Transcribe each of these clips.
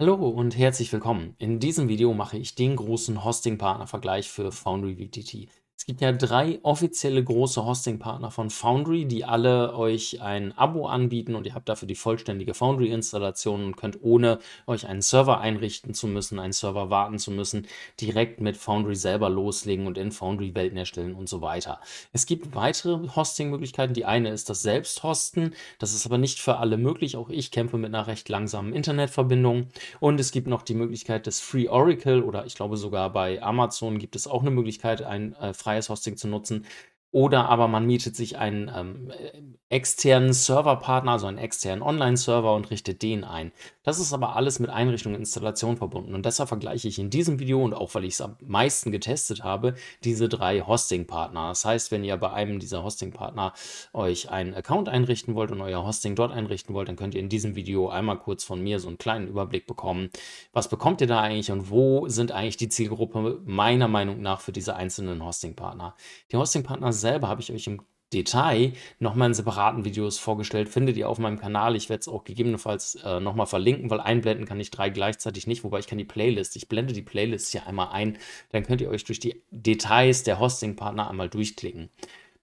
Hallo und herzlich willkommen. In diesem Video mache ich den großen Hosting-Partner-Vergleich für Foundry VTT. Es gibt ja drei offizielle große Hosting-Partner von Foundry, die alle euch ein Abo anbieten und ihr habt dafür die vollständige Foundry-Installation und könnt ohne euch einen Server einrichten zu müssen, einen Server warten zu müssen, direkt mit Foundry selber loslegen und in Foundry Welten erstellen und so weiter. Es gibt weitere Hosting-Möglichkeiten. Die eine ist das Selbsthosten. Das ist aber nicht für alle möglich. Auch ich kämpfe mit einer recht langsamen Internetverbindung. Und es gibt noch die Möglichkeit des Free Oracle oder ich glaube sogar bei Amazon gibt es auch eine Möglichkeit, ein äh, freies Hosting zu nutzen. Oder aber man mietet sich einen ähm, äh, externen Serverpartner, also einen externen Online-Server und richtet den ein. Das ist aber alles mit Einrichtung und Installation verbunden. Und deshalb vergleiche ich in diesem Video und auch weil ich es am meisten getestet habe, diese drei Hosting-Partner. Das heißt, wenn ihr bei einem dieser Hosting-Partner euch einen Account einrichten wollt und euer Hosting dort einrichten wollt, dann könnt ihr in diesem Video einmal kurz von mir so einen kleinen Überblick bekommen. Was bekommt ihr da eigentlich und wo sind eigentlich die Zielgruppe meiner Meinung nach für diese einzelnen Hosting-Partner? Die Hosting-Partner selber habe ich euch im Detail nochmal in separaten Videos vorgestellt. Findet ihr auf meinem Kanal. Ich werde es auch gegebenenfalls äh, nochmal verlinken, weil einblenden kann ich drei gleichzeitig nicht, wobei ich kann die Playlist, ich blende die Playlist hier einmal ein, dann könnt ihr euch durch die Details der Hostingpartner einmal durchklicken.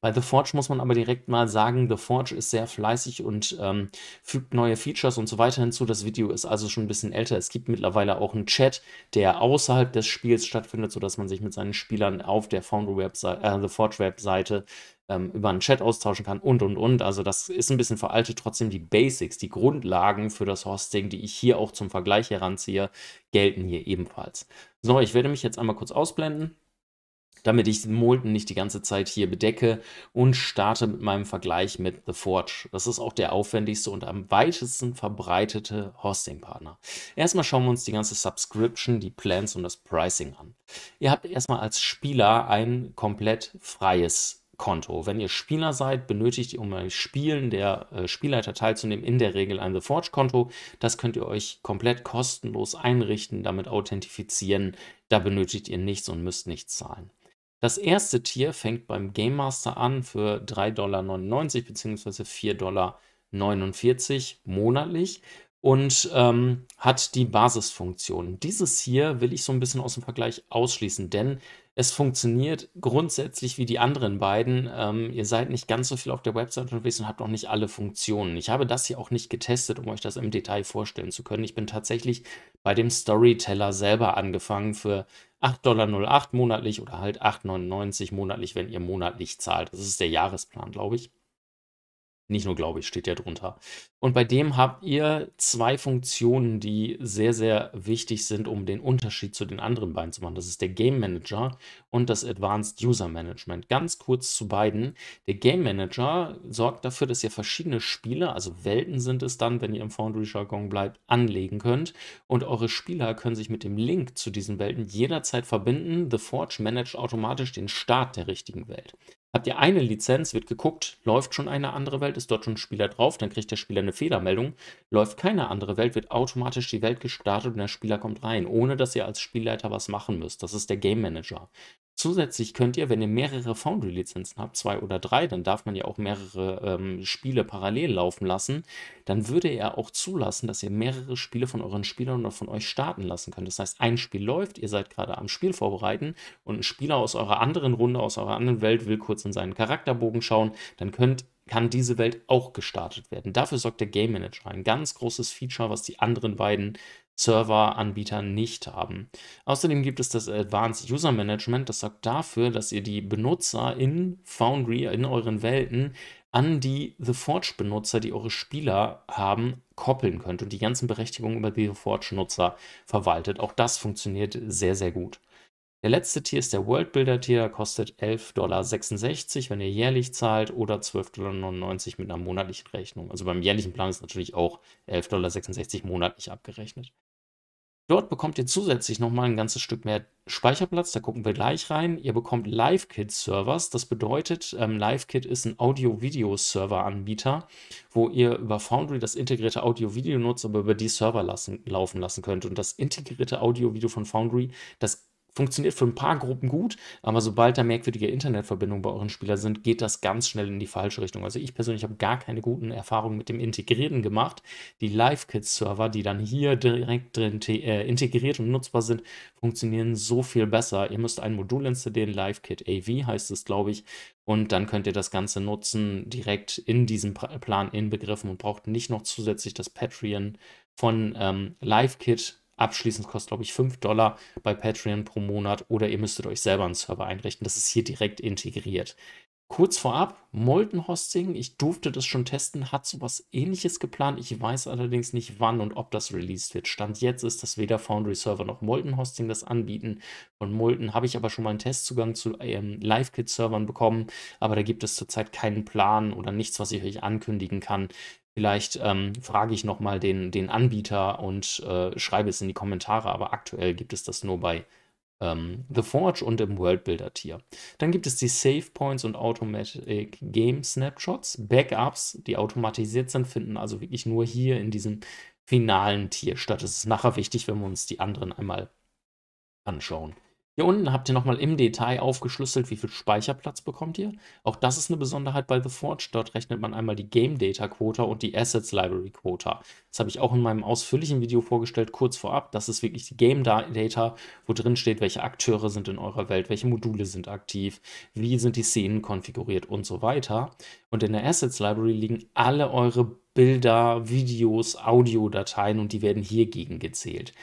Bei The Forge muss man aber direkt mal sagen, The Forge ist sehr fleißig und ähm, fügt neue Features und so weiter hinzu. Das Video ist also schon ein bisschen älter. Es gibt mittlerweile auch einen Chat, der außerhalb des Spiels stattfindet, sodass man sich mit seinen Spielern auf der Foundry-Webseite, äh, The Forge-Webseite ähm, über einen Chat austauschen kann und und und. Also das ist ein bisschen veraltet. Trotzdem die Basics, die Grundlagen für das Hosting, die ich hier auch zum Vergleich heranziehe, gelten hier ebenfalls. So, ich werde mich jetzt einmal kurz ausblenden damit ich Molten nicht die ganze Zeit hier bedecke und starte mit meinem Vergleich mit The Forge. Das ist auch der aufwendigste und am weitesten verbreitete Hosting-Partner. Erstmal schauen wir uns die ganze Subscription, die Plans und das Pricing an. Ihr habt erstmal als Spieler ein komplett freies Konto. Wenn ihr Spieler seid, benötigt ihr, um beim Spielen der äh, Spielleiter teilzunehmen, in der Regel ein The Forge-Konto. Das könnt ihr euch komplett kostenlos einrichten, damit authentifizieren. Da benötigt ihr nichts und müsst nichts zahlen. Das erste Tier fängt beim Game Master an für 3,99 Dollar bzw. 4,49 Dollar monatlich und ähm, hat die Basisfunktion. Dieses hier will ich so ein bisschen aus dem Vergleich ausschließen, denn es funktioniert grundsätzlich wie die anderen beiden. Ähm, ihr seid nicht ganz so viel auf der Website unterwegs und habt noch nicht alle Funktionen. Ich habe das hier auch nicht getestet, um euch das im Detail vorstellen zu können. Ich bin tatsächlich bei dem Storyteller selber angefangen für 8,08 Dollar monatlich oder halt 8,99 monatlich, wenn ihr monatlich zahlt. Das ist der Jahresplan, glaube ich. Nicht nur glaube ich, steht ja drunter. Und bei dem habt ihr zwei Funktionen, die sehr, sehr wichtig sind, um den Unterschied zu den anderen beiden zu machen. Das ist der Game Manager und das Advanced User Management. Ganz kurz zu beiden. Der Game Manager sorgt dafür, dass ihr verschiedene Spiele, also Welten sind es dann, wenn ihr im Foundry-Jargon bleibt, anlegen könnt. Und eure Spieler können sich mit dem Link zu diesen Welten jederzeit verbinden. The Forge managt automatisch den Start der richtigen Welt. Habt ihr eine Lizenz, wird geguckt, läuft schon eine andere Welt, ist dort schon ein Spieler drauf, dann kriegt der Spieler eine Fehlermeldung. Läuft keine andere Welt, wird automatisch die Welt gestartet und der Spieler kommt rein, ohne dass ihr als Spielleiter was machen müsst. Das ist der Game Manager. Zusätzlich könnt ihr, wenn ihr mehrere Foundry-Lizenzen habt, zwei oder drei, dann darf man ja auch mehrere ähm, Spiele parallel laufen lassen, dann würde er auch zulassen, dass ihr mehrere Spiele von euren Spielern oder von euch starten lassen könnt. Das heißt, ein Spiel läuft, ihr seid gerade am Spiel vorbereiten und ein Spieler aus eurer anderen Runde, aus eurer anderen Welt will kurz in seinen Charakterbogen schauen, dann könnt kann diese Welt auch gestartet werden. Dafür sorgt der Game Manager. Ein ganz großes Feature, was die anderen beiden Serveranbietern nicht haben. Außerdem gibt es das Advanced User Management, das sorgt dafür, dass ihr die Benutzer in Foundry, in euren Welten, an die The Forge-Benutzer, die eure Spieler haben, koppeln könnt und die ganzen Berechtigungen über die The Forge-Nutzer verwaltet. Auch das funktioniert sehr, sehr gut. Der letzte Tier ist der World Builder Tier, kostet 11,66 Dollar, wenn ihr jährlich zahlt, oder 12,99 Dollar mit einer monatlichen Rechnung. Also beim jährlichen Plan ist natürlich auch 11,66 Dollar monatlich abgerechnet. Dort bekommt ihr zusätzlich nochmal ein ganzes Stück mehr Speicherplatz, da gucken wir gleich rein. Ihr bekommt LiveKit-Servers, das bedeutet, ähm, LiveKit ist ein Audio-Video-Server-Anbieter, wo ihr über Foundry das integrierte Audio-Video nutzt, aber über die Server lassen, laufen lassen könnt. Und das integrierte Audio-Video von Foundry, das Funktioniert für ein paar Gruppen gut, aber sobald da merkwürdige Internetverbindungen bei euren Spielern sind, geht das ganz schnell in die falsche Richtung. Also ich persönlich habe gar keine guten Erfahrungen mit dem Integrierten gemacht. Die Live-Kids-Server, die dann hier direkt drin äh, integriert und nutzbar sind, funktionieren so viel besser. Ihr müsst ein Modul installieren, LiveKit AV heißt es, glaube ich, und dann könnt ihr das Ganze nutzen, direkt in diesem Plan inbegriffen und braucht nicht noch zusätzlich das Patreon von ähm, LiveKit Abschließend kostet, glaube ich, 5 Dollar bei Patreon pro Monat oder ihr müsstet euch selber einen Server einrichten. Das ist hier direkt integriert. Kurz vorab, Molten Hosting, ich durfte das schon testen, hat sowas ähnliches geplant. Ich weiß allerdings nicht, wann und ob das released wird. Stand jetzt ist, dass weder Foundry Server noch Molten Hosting das anbieten. Von Molten habe ich aber schon mal einen Testzugang zu ähm, LiveKit-Servern bekommen, aber da gibt es zurzeit keinen Plan oder nichts, was ich euch ankündigen kann, Vielleicht ähm, frage ich nochmal den, den Anbieter und äh, schreibe es in die Kommentare, aber aktuell gibt es das nur bei ähm, The Forge und im Worldbuilder Tier. Dann gibt es die Save Points und Automatic Game Snapshots, Backups, die automatisiert sind, finden also wirklich nur hier in diesem finalen Tier statt. Es ist nachher wichtig, wenn wir uns die anderen einmal anschauen. Hier unten habt ihr nochmal im Detail aufgeschlüsselt, wie viel Speicherplatz bekommt ihr. Auch das ist eine Besonderheit bei The Forge. Dort rechnet man einmal die Game Data Quota und die Assets Library Quota. Das habe ich auch in meinem ausführlichen Video vorgestellt, kurz vorab. Das ist wirklich die Game Data, wo drin steht, welche Akteure sind in eurer Welt, welche Module sind aktiv, wie sind die Szenen konfiguriert und so weiter. Und in der Assets Library liegen alle eure Bilder, Videos, Audiodateien und die werden hiergegen gezählt.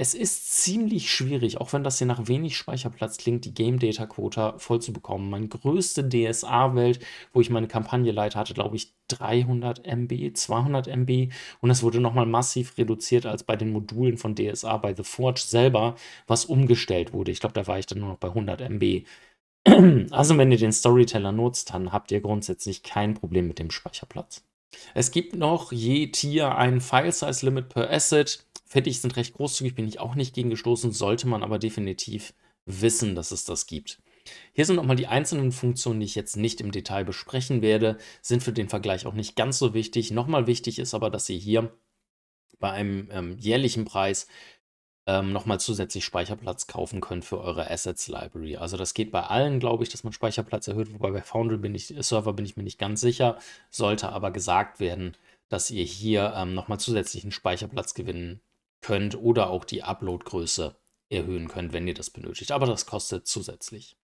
Es ist ziemlich schwierig, auch wenn das hier nach wenig Speicherplatz klingt, die Game Data Quota voll zu bekommen. Meine größte DSA-Welt, wo ich meine Kampagne leite, hatte, glaube ich, 300 MB, 200 MB und es wurde nochmal massiv reduziert als bei den Modulen von DSA bei The Forge selber, was umgestellt wurde. Ich glaube, da war ich dann nur noch bei 100 MB. Also, wenn ihr den Storyteller nutzt, dann habt ihr grundsätzlich kein Problem mit dem Speicherplatz. Es gibt noch je Tier ein File Size Limit per Asset. Fettig sind recht großzügig, bin ich auch nicht gegen gestoßen, sollte man aber definitiv wissen, dass es das gibt. Hier sind nochmal die einzelnen Funktionen, die ich jetzt nicht im Detail besprechen werde, sind für den Vergleich auch nicht ganz so wichtig. Nochmal wichtig ist aber, dass ihr hier bei einem ähm, jährlichen Preis ähm, nochmal zusätzlich Speicherplatz kaufen könnt für eure Assets Library. Also das geht bei allen, glaube ich, dass man Speicherplatz erhöht, wobei bei Foundry bin ich, Server bin ich mir nicht ganz sicher, sollte aber gesagt werden, dass ihr hier ähm, nochmal zusätzlichen Speicherplatz gewinnen könnt oder auch die Upload-Größe erhöhen könnt, wenn ihr das benötigt. Aber das kostet zusätzlich.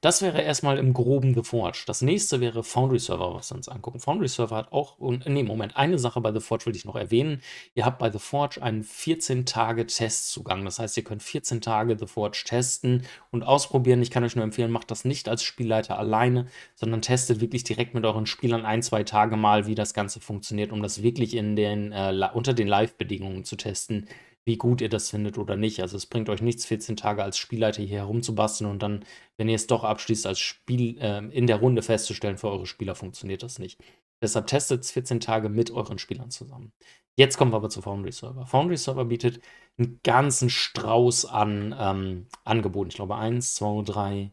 Das wäre erstmal im groben The Forge. Das nächste wäre Foundry Server, was wir uns angucken. Foundry Server hat auch, nee, Moment, eine Sache bei The Forge will ich noch erwähnen. Ihr habt bei The Forge einen 14-Tage-Testzugang. Das heißt, ihr könnt 14 Tage The Forge testen und ausprobieren. Ich kann euch nur empfehlen, macht das nicht als Spielleiter alleine, sondern testet wirklich direkt mit euren Spielern ein, zwei Tage mal, wie das Ganze funktioniert, um das wirklich in den, äh, unter den Live-Bedingungen zu testen wie gut ihr das findet oder nicht. Also es bringt euch nichts, 14 Tage als Spielleiter hier herumzubasteln und dann, wenn ihr es doch abschließt, als Spiel äh, in der Runde festzustellen, für eure Spieler funktioniert das nicht. Deshalb testet es 14 Tage mit euren Spielern zusammen. Jetzt kommen wir aber zu Foundry Server. Foundry Server bietet einen ganzen Strauß an ähm, Angeboten. Ich glaube, 1, 2, 3,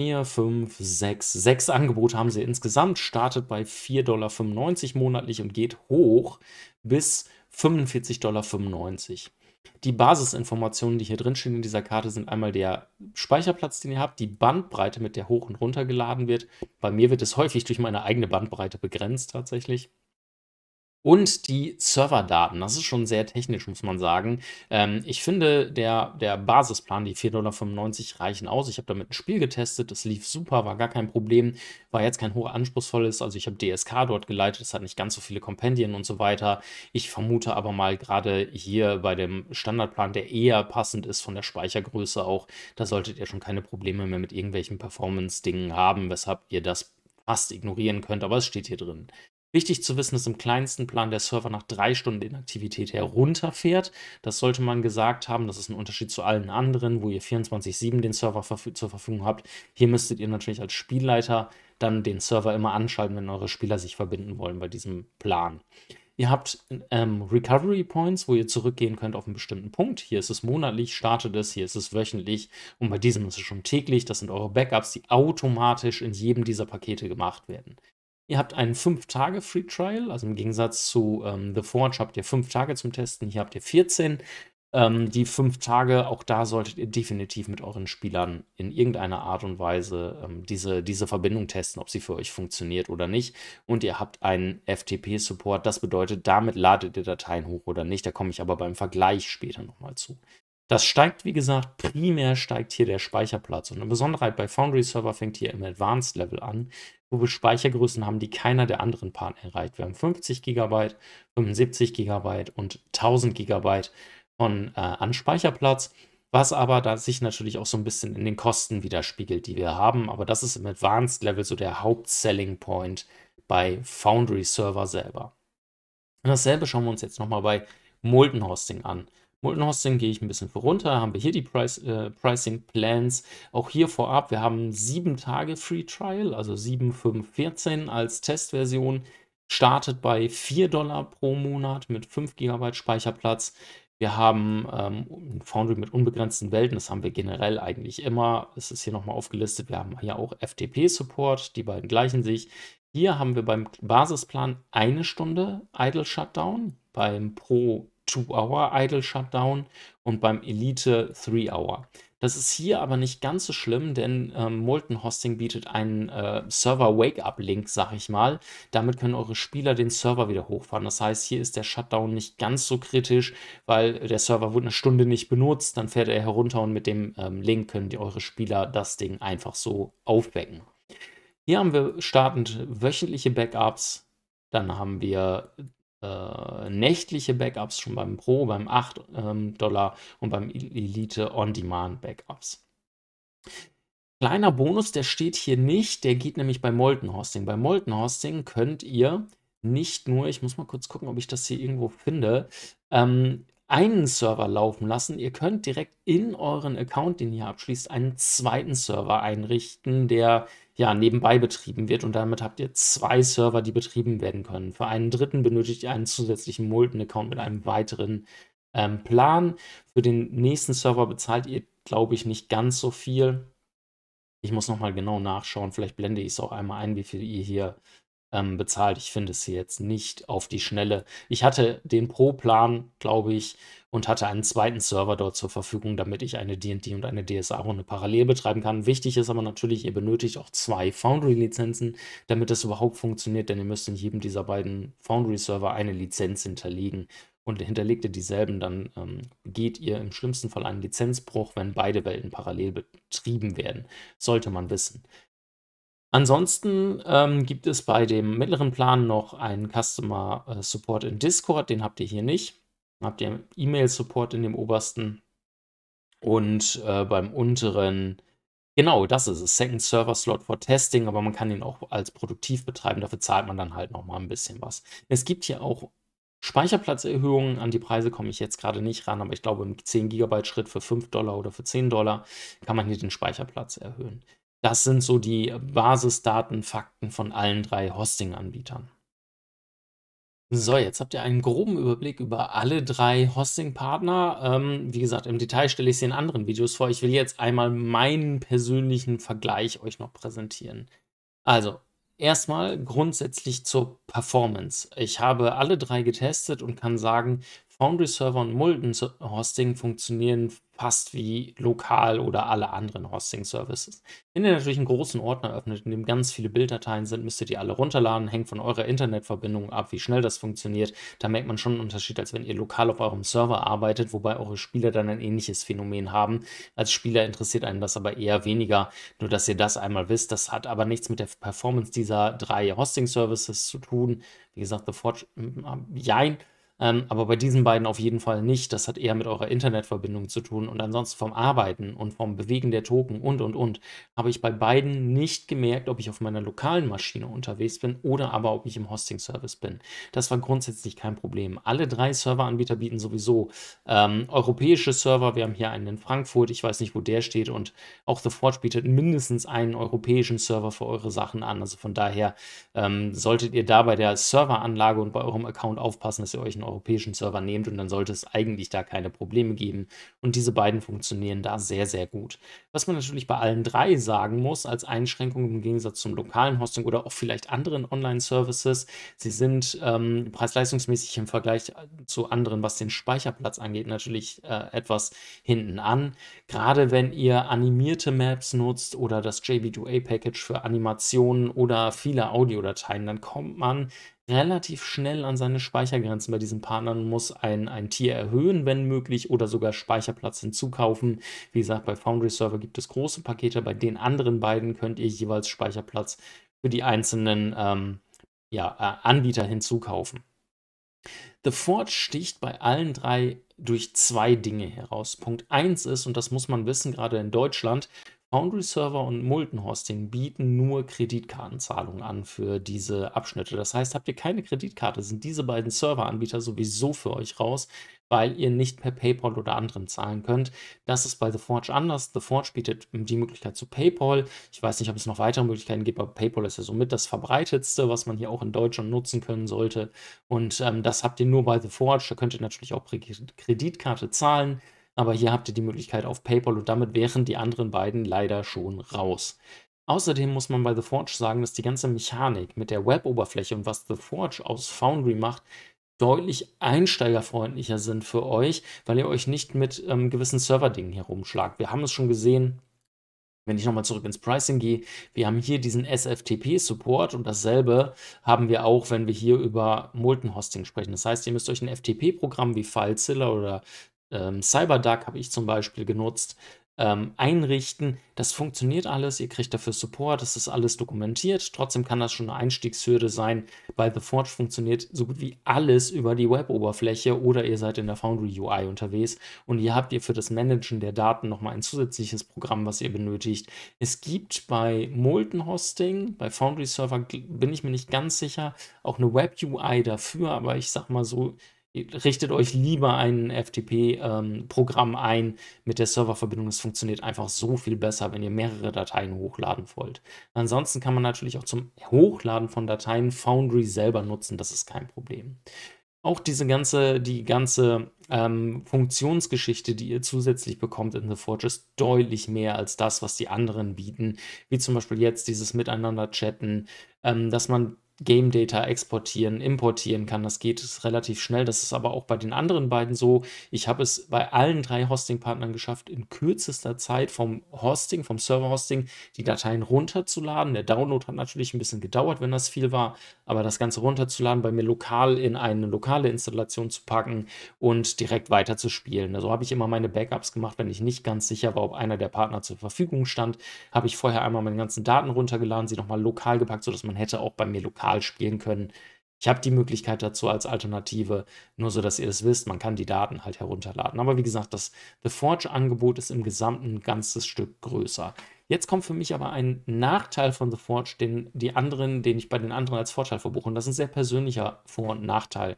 4, 5, 6. Sechs Angebote haben sie insgesamt. Startet bei 4,95 Dollar monatlich und geht hoch bis 45,95 Dollar. Die Basisinformationen, die hier drin stehen in dieser Karte, sind einmal der Speicherplatz, den ihr habt, die Bandbreite, mit der hoch und runter geladen wird. Bei mir wird es häufig durch meine eigene Bandbreite begrenzt tatsächlich und die Serverdaten. Das ist schon sehr technisch, muss man sagen. Ähm, ich finde, der, der Basisplan, die 4,95 Dollar reichen aus. Ich habe damit ein Spiel getestet, das lief super, war gar kein Problem, war jetzt kein hochanspruchsvolles. Also ich habe DSK dort geleitet, es hat nicht ganz so viele Kompendien und so weiter. Ich vermute aber mal gerade hier bei dem Standardplan, der eher passend ist von der Speichergröße auch, da solltet ihr schon keine Probleme mehr mit irgendwelchen Performance-Dingen haben, weshalb ihr das fast ignorieren könnt, aber es steht hier drin. Wichtig zu wissen ist im kleinsten Plan, der Server nach drei Stunden Inaktivität herunterfährt. Das sollte man gesagt haben. Das ist ein Unterschied zu allen anderen, wo ihr 24-7 den Server verf zur Verfügung habt. Hier müsstet ihr natürlich als Spielleiter dann den Server immer anschalten, wenn eure Spieler sich verbinden wollen bei diesem Plan. Ihr habt ähm, Recovery Points, wo ihr zurückgehen könnt auf einen bestimmten Punkt. Hier ist es monatlich, startet es, hier ist es wöchentlich und bei diesem ist es schon täglich. Das sind eure Backups, die automatisch in jedem dieser Pakete gemacht werden. Ihr habt einen 5-Tage-Free-Trial, also im Gegensatz zu ähm, The Forge habt ihr 5 Tage zum Testen, hier habt ihr 14. Ähm, die 5 Tage, auch da solltet ihr definitiv mit euren Spielern in irgendeiner Art und Weise ähm, diese, diese Verbindung testen, ob sie für euch funktioniert oder nicht. Und ihr habt einen FTP-Support, das bedeutet, damit ladet ihr Dateien hoch oder nicht. Da komme ich aber beim Vergleich später nochmal zu. Das steigt, wie gesagt, primär steigt hier der Speicherplatz. Und eine Besonderheit bei Foundry Server fängt hier im Advanced Level an, wo wir Speichergrößen haben, die keiner der anderen Partner erreicht. Wir haben 50 GB, 75 GB und 1000 GB von, äh, an Speicherplatz, was aber da sich natürlich auch so ein bisschen in den Kosten widerspiegelt, die wir haben. Aber das ist im Advanced Level so der Hauptselling Point bei Foundry Server selber. Und dasselbe schauen wir uns jetzt nochmal bei Molten Hosting an. Molten Hosting gehe ich ein bisschen runter, haben wir hier die Price, äh, Pricing Plans. Auch hier vorab, wir haben sieben Tage Free Trial, also 7,514 als Testversion. Startet bei 4 Dollar pro Monat mit 5 GB Speicherplatz. Wir haben ähm, Foundry mit unbegrenzten Welten, das haben wir generell eigentlich immer. Es ist hier nochmal aufgelistet. Wir haben hier auch FTP-Support, die beiden gleichen sich. Hier haben wir beim Basisplan eine Stunde Idle Shutdown, beim Pro 2-Hour Idle Shutdown und beim Elite 3-Hour. Das ist hier aber nicht ganz so schlimm, denn ähm, Molten Hosting bietet einen äh, Server-Wake-up-Link, sag ich mal. Damit können eure Spieler den Server wieder hochfahren. Das heißt, hier ist der Shutdown nicht ganz so kritisch, weil der Server wurde eine Stunde nicht benutzt, dann fährt er herunter und mit dem ähm, Link können die, eure Spieler das Ding einfach so aufbecken. Hier haben wir startend wöchentliche Backups, dann haben wir äh, nächtliche Backups, schon beim Pro, beim 8 ähm, Dollar und beim Elite On-Demand Backups. Kleiner Bonus, der steht hier nicht, der geht nämlich bei Molten Hosting. Bei Molten Hosting könnt ihr nicht nur, ich muss mal kurz gucken, ob ich das hier irgendwo finde, ähm, einen Server laufen lassen. Ihr könnt direkt in euren Account, den ihr abschließt, einen zweiten Server einrichten, der ja, nebenbei betrieben wird und damit habt ihr zwei Server, die betrieben werden können. Für einen dritten benötigt ihr einen zusätzlichen multen account mit einem weiteren ähm, Plan. Für den nächsten Server bezahlt ihr, glaube ich, nicht ganz so viel. Ich muss nochmal genau nachschauen, vielleicht blende ich es auch einmal ein, wie viel ihr hier ähm, bezahlt. Ich finde es hier jetzt nicht auf die Schnelle. Ich hatte den Pro-Plan, glaube ich, und hatte einen zweiten Server dort zur Verfügung, damit ich eine DD und eine DSA-Runde parallel betreiben kann. Wichtig ist aber natürlich, ihr benötigt auch zwei Foundry-Lizenzen, damit das überhaupt funktioniert, denn ihr müsst in jedem dieser beiden Foundry-Server eine Lizenz hinterlegen. Und hinterlegt ihr dieselben, dann ähm, geht ihr im schlimmsten Fall einen Lizenzbruch, wenn beide Welten parallel betrieben werden. Sollte man wissen. Ansonsten ähm, gibt es bei dem mittleren Plan noch einen Customer äh, Support in Discord, den habt ihr hier nicht. Dann habt ihr E-Mail Support in dem obersten und äh, beim unteren, genau, das ist es, Second Server Slot for Testing, aber man kann ihn auch als produktiv betreiben, dafür zahlt man dann halt nochmal ein bisschen was. Es gibt hier auch Speicherplatzerhöhungen, an die Preise komme ich jetzt gerade nicht ran, aber ich glaube, im 10 GB Schritt für 5 Dollar oder für 10 Dollar kann man hier den Speicherplatz erhöhen. Das sind so die Basisdaten, Fakten von allen drei Hosting-Anbietern. So, jetzt habt ihr einen groben Überblick über alle drei Hosting-Partner. Ähm, wie gesagt, im Detail stelle ich sie in anderen Videos vor. Ich will jetzt einmal meinen persönlichen Vergleich euch noch präsentieren. Also, erstmal grundsätzlich zur Performance. Ich habe alle drei getestet und kann sagen, Foundry Server und Mulden Hosting funktionieren fast wie lokal oder alle anderen Hosting Services. Wenn ihr natürlich einen großen Ordner öffnet, in dem ganz viele Bilddateien sind, müsst ihr die alle runterladen, hängt von eurer Internetverbindung ab, wie schnell das funktioniert. Da merkt man schon einen Unterschied, als wenn ihr lokal auf eurem Server arbeitet, wobei eure Spieler dann ein ähnliches Phänomen haben. Als Spieler interessiert einen das aber eher weniger, nur dass ihr das einmal wisst. Das hat aber nichts mit der Performance dieser drei Hosting Services zu tun. Wie gesagt, The Forge, hm, hm, jein. Ähm, aber bei diesen beiden auf jeden Fall nicht. Das hat eher mit eurer Internetverbindung zu tun. Und ansonsten vom Arbeiten und vom Bewegen der Token und, und, und, habe ich bei beiden nicht gemerkt, ob ich auf meiner lokalen Maschine unterwegs bin oder aber ob ich im Hosting-Service bin. Das war grundsätzlich kein Problem. Alle drei Serveranbieter bieten sowieso ähm, europäische Server. Wir haben hier einen in Frankfurt. Ich weiß nicht, wo der steht. Und auch The Forge bietet mindestens einen europäischen Server für eure Sachen an. Also von daher ähm, solltet ihr da bei der Serveranlage und bei eurem Account aufpassen, dass ihr euch einen europäischen Server nehmt und dann sollte es eigentlich da keine Probleme geben. Und diese beiden funktionieren da sehr, sehr gut. Was man natürlich bei allen drei sagen muss, als Einschränkung im Gegensatz zum lokalen Hosting oder auch vielleicht anderen Online-Services, sie sind ähm, preis-leistungsmäßig im Vergleich äh, zu anderen, was den Speicherplatz angeht, natürlich äh, etwas hinten an. Gerade wenn ihr animierte Maps nutzt oder das JB2A-Package für Animationen oder viele Audiodateien, dann kommt man relativ schnell an seine Speichergrenzen bei diesen Partnern, muss ein, ein Tier erhöhen, wenn möglich, oder sogar Speicherplatz hinzukaufen. Wie gesagt, bei Foundry Server gibt es große Pakete, bei den anderen beiden könnt ihr jeweils Speicherplatz für die einzelnen ähm, ja, äh, Anbieter hinzukaufen. The Forge sticht bei allen drei durch zwei Dinge heraus. Punkt 1 ist, und das muss man wissen, gerade in Deutschland, Foundry Server und Multen Hosting bieten nur Kreditkartenzahlungen an für diese Abschnitte. Das heißt, habt ihr keine Kreditkarte, sind diese beiden Serveranbieter sowieso für euch raus, weil ihr nicht per PayPal oder anderem zahlen könnt. Das ist bei The Forge anders. The Forge bietet die Möglichkeit zu PayPal. Ich weiß nicht, ob es noch weitere Möglichkeiten gibt, aber PayPal ist ja somit das verbreitetste, was man hier auch in Deutschland nutzen können sollte. Und ähm, das habt ihr nur bei The Forge. Da könnt ihr natürlich auch per Kreditkarte zahlen aber hier habt ihr die Möglichkeit auf PayPal und damit wären die anderen beiden leider schon raus. Außerdem muss man bei The Forge sagen, dass die ganze Mechanik mit der Web-Oberfläche und was The Forge aus Foundry macht, deutlich einsteigerfreundlicher sind für euch, weil ihr euch nicht mit ähm, gewissen Serverdingen herumschlagt. Wir haben es schon gesehen, wenn ich nochmal zurück ins Pricing gehe, wir haben hier diesen SFTP-Support und dasselbe haben wir auch, wenn wir hier über Molten Hosting sprechen. Das heißt, ihr müsst euch ein FTP-Programm wie FileZilla oder ähm, CyberDuck habe ich zum Beispiel genutzt, ähm, einrichten. Das funktioniert alles, ihr kriegt dafür Support, das ist alles dokumentiert. Trotzdem kann das schon eine Einstiegshürde sein. Bei The Forge funktioniert so gut wie alles über die Web-Oberfläche oder ihr seid in der Foundry UI unterwegs und ihr habt ihr für das Managen der Daten nochmal ein zusätzliches Programm, was ihr benötigt. Es gibt bei Molten Hosting, bei Foundry Server bin ich mir nicht ganz sicher, auch eine Web-UI dafür, aber ich sag mal so, richtet euch lieber ein FTP-Programm ähm, ein mit der Serververbindung. Es funktioniert einfach so viel besser, wenn ihr mehrere Dateien hochladen wollt. Ansonsten kann man natürlich auch zum Hochladen von Dateien Foundry selber nutzen. Das ist kein Problem. Auch diese ganze, die ganze ähm, Funktionsgeschichte, die ihr zusätzlich bekommt in The Forge, ist deutlich mehr als das, was die anderen bieten. Wie zum Beispiel jetzt dieses Miteinander chatten, ähm, dass man Game Data exportieren, importieren kann. Das geht relativ schnell. Das ist aber auch bei den anderen beiden so. Ich habe es bei allen drei Hosting-Partnern geschafft, in kürzester Zeit vom Hosting, vom Server-Hosting, die Dateien runterzuladen. Der Download hat natürlich ein bisschen gedauert, wenn das viel war, aber das Ganze runterzuladen, bei mir lokal in eine lokale Installation zu packen und direkt weiter zu spielen. Also habe ich immer meine Backups gemacht, wenn ich nicht ganz sicher war, ob einer der Partner zur Verfügung stand. Habe ich vorher einmal meine ganzen Daten runtergeladen, sie nochmal lokal gepackt, sodass man hätte auch bei mir lokal lokal spielen können. Ich habe die Möglichkeit dazu als Alternative, nur so, dass ihr das wisst, man kann die Daten halt herunterladen. Aber wie gesagt, das The Forge-Angebot ist im Gesamten ein ganzes Stück größer. Jetzt kommt für mich aber ein Nachteil von The Forge, den die anderen, den ich bei den anderen als Vorteil verbuche. Und das ist ein sehr persönlicher Vor- und Nachteil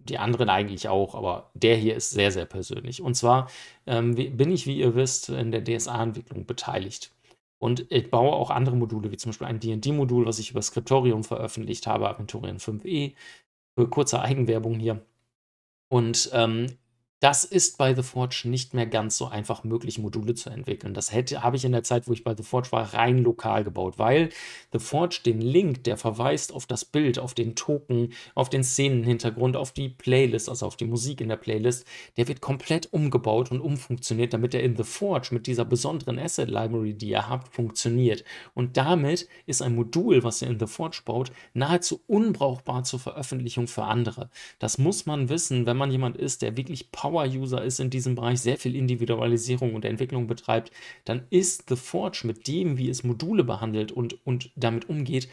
die anderen eigentlich auch, aber der hier ist sehr, sehr persönlich. Und zwar ähm, bin ich, wie ihr wisst, in der DSA-Entwicklung beteiligt. Und ich baue auch andere Module, wie zum Beispiel ein DD-Modul, was ich über Skriptorium veröffentlicht habe, Aventurien 5e, für kurze Eigenwerbung hier. Und ähm, das ist bei The Forge nicht mehr ganz so einfach möglich, Module zu entwickeln. Das hätte, habe ich in der Zeit, wo ich bei The Forge war, rein lokal gebaut, weil The Forge den Link, der verweist auf das Bild, auf den Token, auf den Szenenhintergrund, auf die Playlist, also auf die Musik in der Playlist, der wird komplett umgebaut und umfunktioniert, damit er in The Forge mit dieser besonderen Asset Library, die ihr habt, funktioniert. Und damit ist ein Modul, was ihr in The Forge baut, nahezu unbrauchbar zur Veröffentlichung für andere. Das muss man wissen, wenn man jemand ist, der wirklich Power Power-User ist in diesem Bereich, sehr viel Individualisierung und Entwicklung betreibt, dann ist The Forge mit dem, wie es Module behandelt und, und damit umgeht,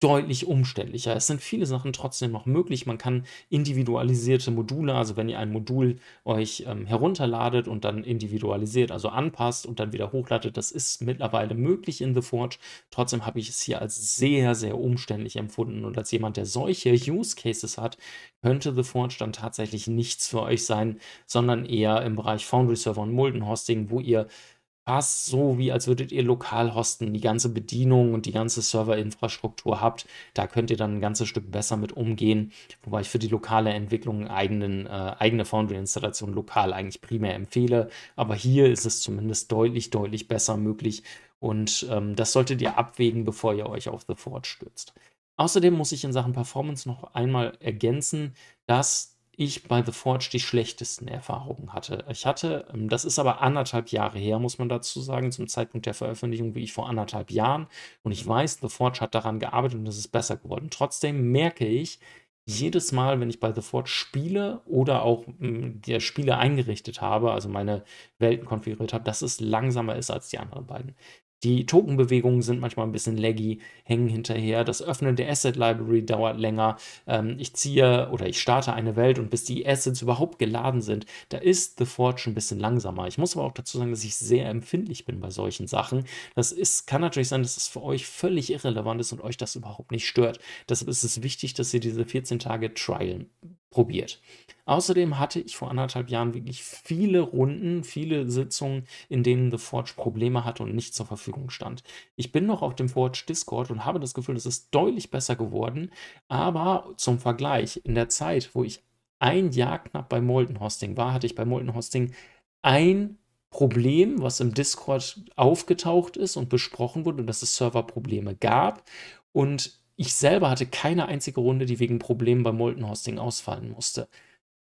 deutlich umständlicher. Es sind viele Sachen trotzdem noch möglich. Man kann individualisierte Module, also wenn ihr ein Modul euch ähm, herunterladet und dann individualisiert, also anpasst und dann wieder hochladet, das ist mittlerweile möglich in The Forge. Trotzdem habe ich es hier als sehr, sehr umständlich empfunden und als jemand, der solche Use Cases hat, könnte The Forge dann tatsächlich nichts für euch sein, sondern eher im Bereich Foundry Server und Mulden Hosting, wo ihr fast so, wie als würdet ihr lokal hosten, die ganze Bedienung und die ganze Serverinfrastruktur habt. Da könnt ihr dann ein ganzes Stück besser mit umgehen, wobei ich für die lokale Entwicklung eigenen, äh, eigene Foundry-Installation lokal eigentlich primär empfehle. Aber hier ist es zumindest deutlich, deutlich besser möglich und ähm, das solltet ihr abwägen, bevor ihr euch auf The Forge stürzt. Außerdem muss ich in Sachen Performance noch einmal ergänzen, dass ich bei The Forge die schlechtesten Erfahrungen hatte. Ich hatte, ähm, das ist aber anderthalb Jahre her, muss man dazu sagen, zum Zeitpunkt der Veröffentlichung wie ich vor anderthalb Jahren. Und ich weiß, The Forge hat daran gearbeitet und es ist besser geworden. Trotzdem merke ich, jedes Mal, wenn ich bei The Forge spiele oder auch hm, die Spiele eingerichtet habe, also meine Welten konfiguriert habe, dass es langsamer ist als die anderen beiden. Die Tokenbewegungen sind manchmal ein bisschen laggy, hängen hinterher. Das Öffnen der Asset Library dauert länger. Ähm, ich ziehe oder ich starte eine Welt und bis die Assets überhaupt geladen sind, da ist The Forge ein bisschen langsamer. Ich muss aber auch dazu sagen, dass ich sehr empfindlich bin bei solchen Sachen. Das ist, kann natürlich sein, dass es für euch völlig irrelevant ist und euch das überhaupt nicht stört. Deshalb ist es wichtig, dass ihr diese 14 Tage Trial probiert. Außerdem hatte ich vor anderthalb Jahren wirklich viele Runden, viele Sitzungen, in denen The Forge Probleme hatte und nicht zur Verfügung stand. Ich bin noch auf dem Forge Discord und habe das Gefühl, es ist deutlich besser geworden. Aber zum Vergleich, in der Zeit, wo ich ein Jahr knapp bei Molten Hosting war, hatte ich bei Molten Hosting ein Problem, was im Discord aufgetaucht ist und besprochen wurde, dass es Serverprobleme gab. Und ich selber hatte keine einzige Runde, die wegen Problemen beim Molten Hosting ausfallen musste.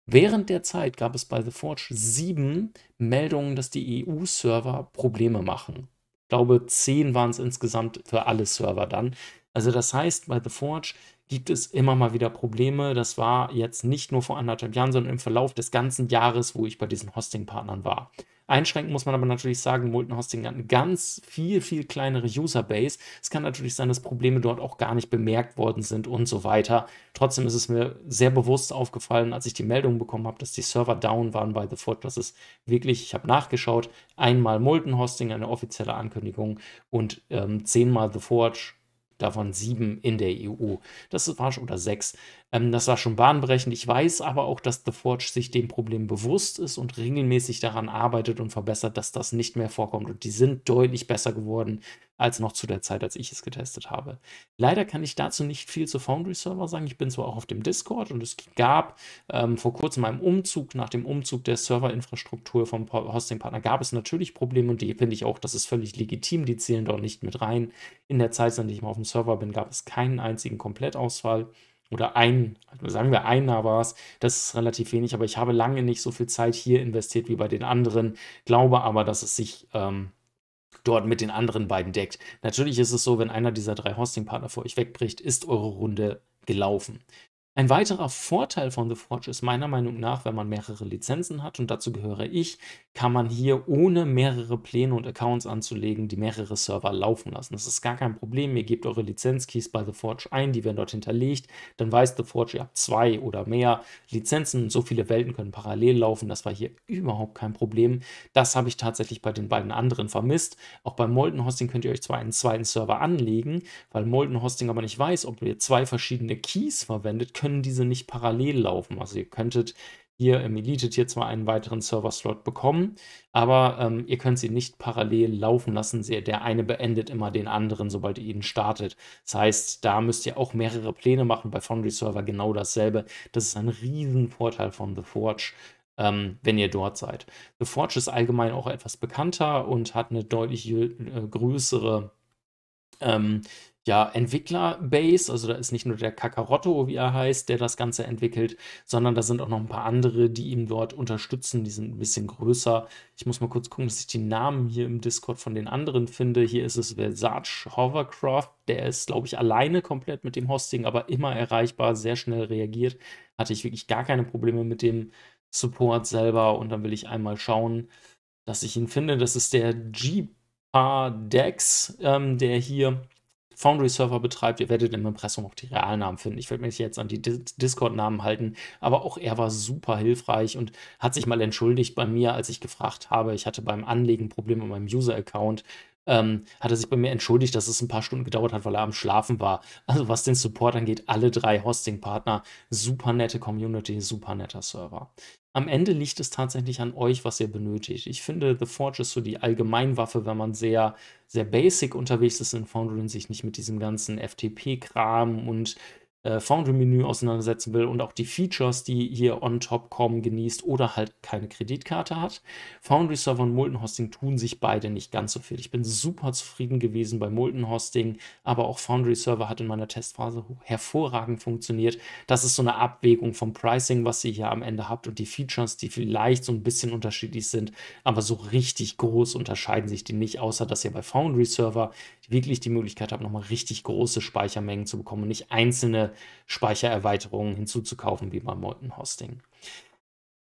Während der Zeit gab es bei The Forge sieben Meldungen, dass die EU-Server Probleme machen. Ich glaube, zehn waren es insgesamt für alle Server dann. Also das heißt, bei The Forge gibt es immer mal wieder Probleme. Das war jetzt nicht nur vor anderthalb Jahren, sondern im Verlauf des ganzen Jahres, wo ich bei diesen Hosting-Partnern war. Einschränken muss man aber natürlich sagen, Molten Hosting hat eine ganz viel, viel kleinere Userbase. Es kann natürlich sein, dass Probleme dort auch gar nicht bemerkt worden sind und so weiter. Trotzdem ist es mir sehr bewusst aufgefallen, als ich die Meldung bekommen habe, dass die Server down waren bei The Fort, Das ist wirklich, ich habe nachgeschaut, einmal Molten Hosting, eine offizielle Ankündigung und ähm, zehnmal The Forge davon sieben in der EU. Das war schon, oder sechs. Ähm, das war schon bahnbrechend. Ich weiß aber auch, dass The Forge sich dem Problem bewusst ist und regelmäßig daran arbeitet und verbessert, dass das nicht mehr vorkommt. Und die sind deutlich besser geworden als noch zu der Zeit, als ich es getestet habe. Leider kann ich dazu nicht viel zu Foundry Server sagen. Ich bin zwar auch auf dem Discord und es gab ähm, vor kurzem einen Umzug, nach dem Umzug der Serverinfrastruktur vom Hostingpartner gab es natürlich Probleme und die finde ich auch, das ist völlig legitim, die zählen dort nicht mit rein. In der Zeit, seit ich mal auf dem Server bin, gab es keinen einzigen Komplettausfall oder ein, also sagen wir einer war es, das ist relativ wenig, aber ich habe lange nicht so viel Zeit hier investiert wie bei den anderen, glaube aber, dass es sich ähm, dort mit den anderen beiden deckt. Natürlich ist es so, wenn einer dieser drei Hosting-Partner für euch wegbricht, ist eure Runde gelaufen. Ein weiterer Vorteil von The Forge ist meiner Meinung nach, wenn man mehrere Lizenzen hat, und dazu gehöre ich, kann man hier ohne mehrere Pläne und Accounts anzulegen, die mehrere Server laufen lassen. Das ist gar kein Problem. Ihr gebt eure Lizenzkeys bei The Forge ein, die werden dort hinterlegt. Dann weiß The Forge, ihr habt zwei oder mehr Lizenzen. So viele Welten können parallel laufen. Das war hier überhaupt kein Problem. Das habe ich tatsächlich bei den beiden anderen vermisst. Auch beim Molten Hosting könnt ihr euch zwar einen zweiten Server anlegen, weil Molten Hosting aber nicht weiß, ob ihr zwei verschiedene Keys verwendet, können diese nicht parallel laufen. Also ihr könntet hier im Elite-Tier zwar einen weiteren Server-Slot bekommen, aber ähm, ihr könnt sie nicht parallel laufen lassen. Der eine beendet immer den anderen, sobald ihr ihn startet. Das heißt, da müsst ihr auch mehrere Pläne machen. Bei Foundry Server genau dasselbe. Das ist ein Riesenvorteil von The Forge. Ähm, wenn ihr dort seid. The Forge ist allgemein auch etwas bekannter und hat eine deutlich äh, größere ähm, ja, Entwickler-Base. Also da ist nicht nur der Kakarotto, wie er heißt, der das Ganze entwickelt, sondern da sind auch noch ein paar andere, die ihm dort unterstützen. Die sind ein bisschen größer. Ich muss mal kurz gucken, dass ich die Namen hier im Discord von den anderen finde. Hier ist es Versage Hovercraft. Der ist, glaube ich, alleine komplett mit dem Hosting, aber immer erreichbar, sehr schnell reagiert. Hatte ich wirklich gar keine Probleme mit dem Support selber. Und dann will ich einmal schauen, dass ich ihn finde. Das ist der GPA Dex, ähm, der hier Foundry-Server betreibt. Ihr werdet im Impressum auch die Realnamen finden. Ich werde mich jetzt an die Discord-Namen halten, aber auch er war super hilfreich und hat sich mal entschuldigt bei mir, als ich gefragt habe. Ich hatte beim Anlegen Probleme mit meinem User-Account ähm, hat er sich bei mir entschuldigt, dass es ein paar Stunden gedauert hat, weil er am Schlafen war. Also was den Support angeht, alle drei Hosting-Partner, super nette Community, super netter Server. Am Ende liegt es tatsächlich an euch, was ihr benötigt. Ich finde, The Forge ist so die Allgemeinwaffe, wenn man sehr, sehr basic unterwegs ist in Foundry und sich nicht mit diesem ganzen FTP-Kram und äh, Foundry-Menü auseinandersetzen will und auch die Features, die hier on top kommen, genießt oder halt keine Kreditkarte hat. Foundry Server und Molten Hosting tun sich beide nicht ganz so viel. Ich bin super zufrieden gewesen bei Molten Hosting, aber auch Foundry Server hat in meiner Testphase hervorragend funktioniert. Das ist so eine Abwägung vom Pricing, was ihr hier am Ende habt und die Features, die vielleicht so ein bisschen unterschiedlich sind, aber so richtig groß unterscheiden sich die nicht, außer dass ihr bei Foundry Server wirklich die Möglichkeit habe, nochmal richtig große Speichermengen zu bekommen und nicht einzelne Speichererweiterungen hinzuzukaufen, wie beim Molten Hosting.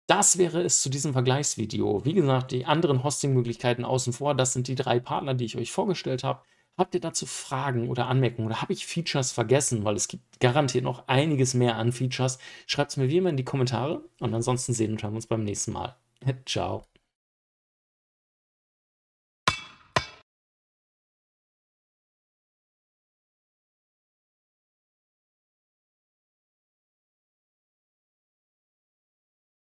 Das wäre es zu diesem Vergleichsvideo. Wie gesagt, die anderen Hosting-Möglichkeiten außen vor, das sind die drei Partner, die ich euch vorgestellt habe. Habt ihr dazu Fragen oder Anmerkungen oder habe ich Features vergessen? Weil es gibt garantiert noch einiges mehr an Features. Schreibt es mir wie immer in die Kommentare und ansonsten sehen und hören wir uns beim nächsten Mal. Ciao.